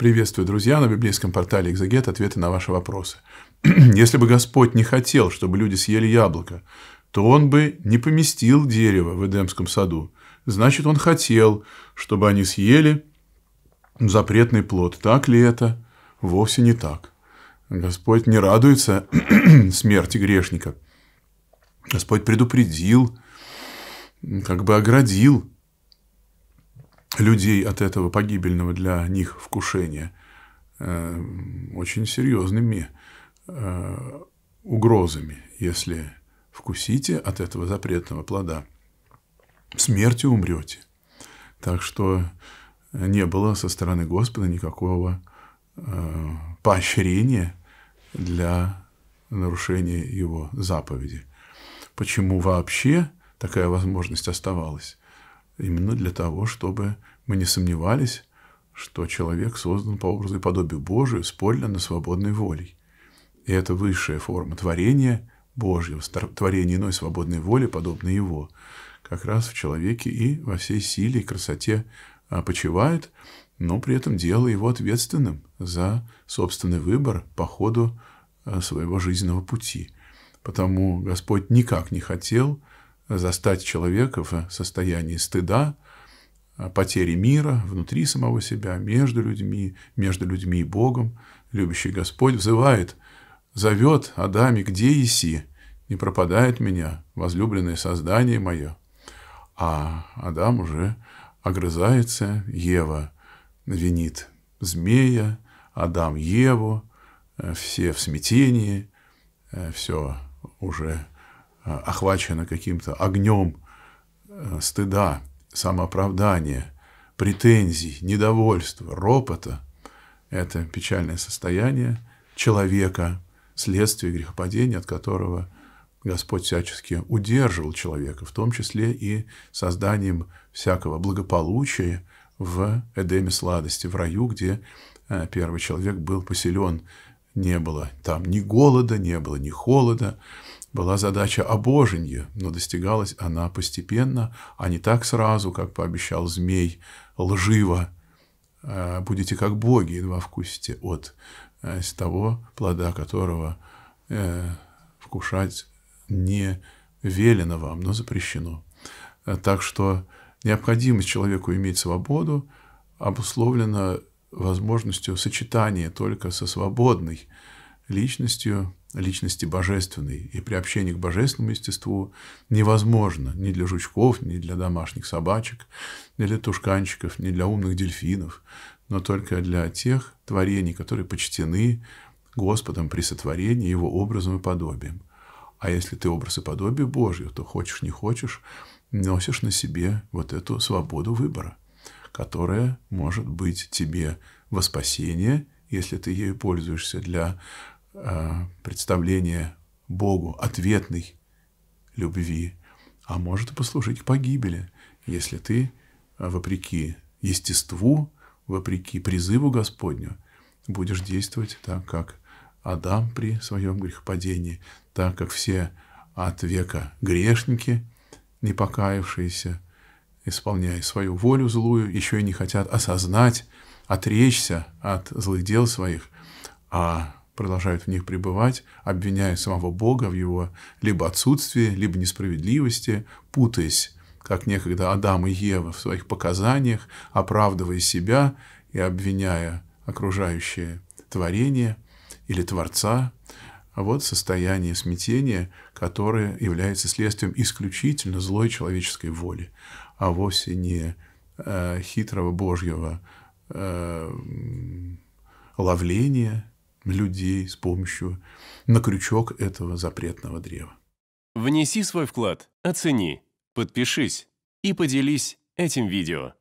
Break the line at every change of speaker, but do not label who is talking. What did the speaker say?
Приветствую, друзья, на библейском портале «Экзегет» ответы на ваши вопросы. Если бы Господь не хотел, чтобы люди съели яблоко, то Он бы не поместил дерево в Эдемском саду. Значит, Он хотел, чтобы они съели запретный плод. Так ли это? Вовсе не так. Господь не радуется смерти грешника. Господь предупредил, как бы оградил людей от этого погибельного для них вкушения э, очень серьезными э, угрозами, если вкусите от этого запретного плода, смертью умрете. Так что не было со стороны Господа никакого э, поощрения для нарушения его заповеди. Почему вообще такая возможность оставалась? именно для того, чтобы мы не сомневались, что человек создан по образу и подобию Божию с подлинно свободной волей. И это высшая форма творения Божьего, творения иной свободной воли, подобной его, как раз в человеке и во всей силе и красоте а, почивает, но при этом делая его ответственным за собственный выбор по ходу а, своего жизненного пути. Потому Господь никак не хотел застать человека в состоянии стыда, а, потери мира внутри самого себя, между людьми, между людьми и Богом. Любящий Господь взывает, зовет Адаме, где иси, не пропадает меня, возлюбленное создание мое. А Адам уже огрызается, Ева винит змея, Адам Еву, э, все в смятении, э, все уже Э, охвачена каким-то огнем э, стыда, самооправдания, претензий, недовольства, ропота, это печальное состояние человека, следствие грехопадения, от которого Господь всячески удерживал человека, в том числе и созданием всякого благополучия в Эдеме сладости, в раю, где э, первый человек был поселен. Не было там ни голода, не было ни холода, была задача обоженья, но достигалась она постепенно, а не так сразу, как пообещал змей лживо. А, «Будете как боги, едва вкусите от э, того плода, которого э, вкушать не велено вам, но запрещено». Э, так что необходимость человеку иметь свободу обусловлена возможностью сочетания только со свободной личностью, личности божественной и приобщение к божественному естеству невозможно ни для жучков, ни для домашних собачек, ни для тушканчиков, ни для умных дельфинов, но только для тех творений, которые почтены Господом при сотворении, Его образом и подобием. А если ты образ и подобие Божье, то хочешь не хочешь, носишь на себе вот эту свободу выбора, которая может быть тебе во спасение, если ты ею пользуешься для Э, представление Богу ответной любви, а может и послужить к погибели, если ты, э, вопреки естеству, вопреки призыву Господню, будешь действовать так, как Адам при своем грехопадении, так как все от века грешники, не покаявшиеся, исполняя свою волю злую, еще и не хотят осознать, отречься от злых дел своих, а продолжают в них пребывать, обвиняя самого Бога в его либо отсутствии, либо несправедливости, путаясь, как некогда Адам и Ева в своих показаниях, оправдывая себя и обвиняя окружающее творение или Творца, а вот состояние смятения, которое является следствием исключительно злой человеческой воли, а вовсе не э, хитрого Божьего э, ловления людей с помощью на крючок этого запретного древа. Внеси свой вклад, оцени, подпишись и поделись этим видео.